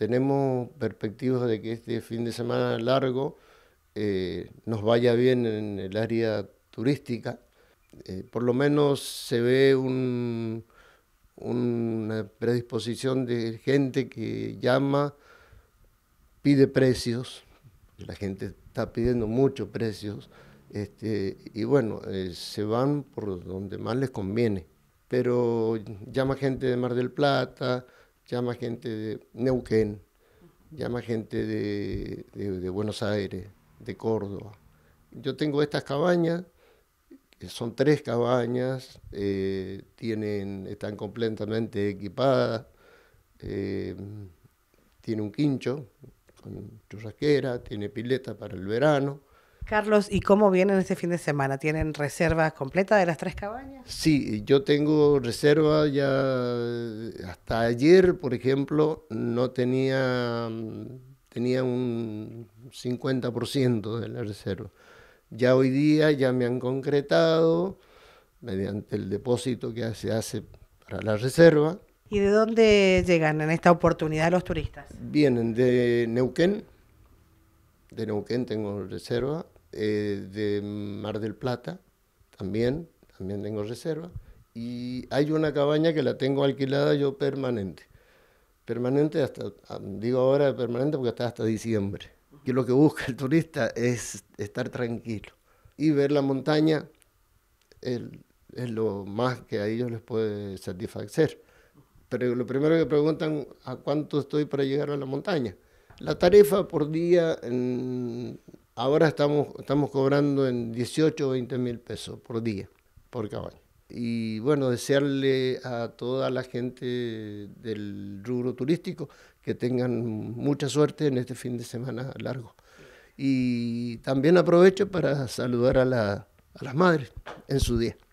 tenemos perspectivas de que este fin de semana largo eh, nos vaya bien en el área turística. Eh, por lo menos se ve una predisposición de gente que llama, pide precios, la gente está pidiendo muchos precios, este, y bueno, eh, se van por donde más les conviene. Pero llama gente de Mar del Plata, llama gente de Neuquén, llama gente de, Buenos Aires, de Córdoba. Yo tengo estas cabañas, que son tres cabañas, eh, tienen, están completamente equipadas, eh, tiene un quincho con churrasquera, tiene pileta para el verano. Carlos, ¿y cómo vienen este fin de semana? ¿Tienen reservas completas de las tres cabañas? Sí, yo tengo reserva ya ayer, por ejemplo, no tenía, mm, tenía un 50% de la reserva. Ya hoy día ya me han concretado mediante el depósito que se hace para la reserva. ¿Y de dónde llegan en esta oportunidad los turistas? Vienen de Neuquén, de Neuquén tengo reserva, eh, de Mar del Plata también, también tengo reserva y hay una cabaña que la tengo alquilada yo permanente. Permanente hasta, ah, digo ahora permanente porque está hasta diciembre. Que lo que busca el turista es estar tranquilo y ver la montaña es lo más que a ellos les puede satisfacer. Pero lo primero que preguntan, ¿a cuánto estoy para llegar a la montaña? La tarifa por día, ahora estamos, estamos cobrando en 18 o 20 mil pesos por día, por cabaña y bueno, desearle a toda la gente del rubro turístico que tengan mucha suerte en este fin de semana largo. Y también aprovecho para saludar a, las madres en su día.